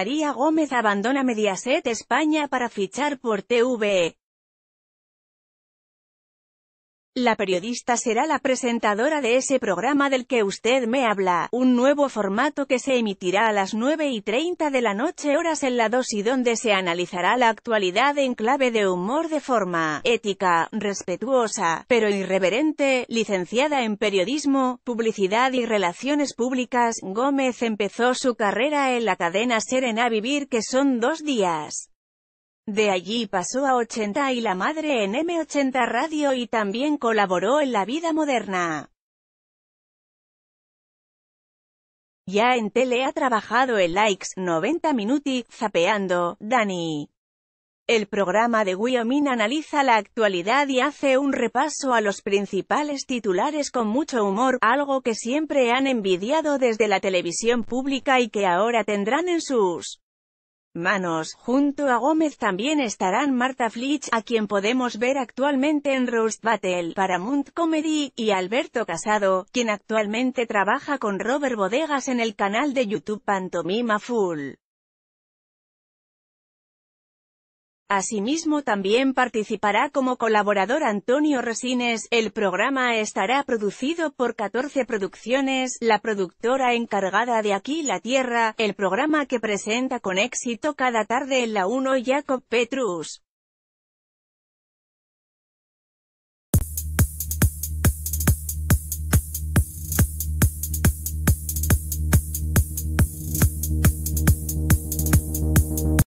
María Gómez abandona Mediaset España para fichar por TVE. La periodista será la presentadora de ese programa del que usted me habla, un nuevo formato que se emitirá a las 9 y 30 de la noche horas en la 2 y donde se analizará la actualidad en clave de humor de forma ética, respetuosa, pero irreverente, licenciada en periodismo, publicidad y relaciones públicas, Gómez empezó su carrera en la cadena Serena Vivir que son dos días. De allí pasó a 80 y la madre en M80 Radio y también colaboró en La Vida Moderna. Ya en tele ha trabajado en Likes, 90 Minuti, Zapeando, Dani. El programa de Wyoming analiza la actualidad y hace un repaso a los principales titulares con mucho humor, algo que siempre han envidiado desde la televisión pública y que ahora tendrán en sus manos. Junto a Gómez también estarán Marta Flitch, a quien podemos ver actualmente en Roast Battle, Paramount Comedy, y Alberto Casado, quien actualmente trabaja con Robert Bodegas en el canal de YouTube Pantomima Full. Asimismo también participará como colaborador Antonio Resines, el programa estará producido por 14 Producciones, la productora encargada de Aquí la Tierra, el programa que presenta con éxito cada tarde en la 1 Jacob Petrus.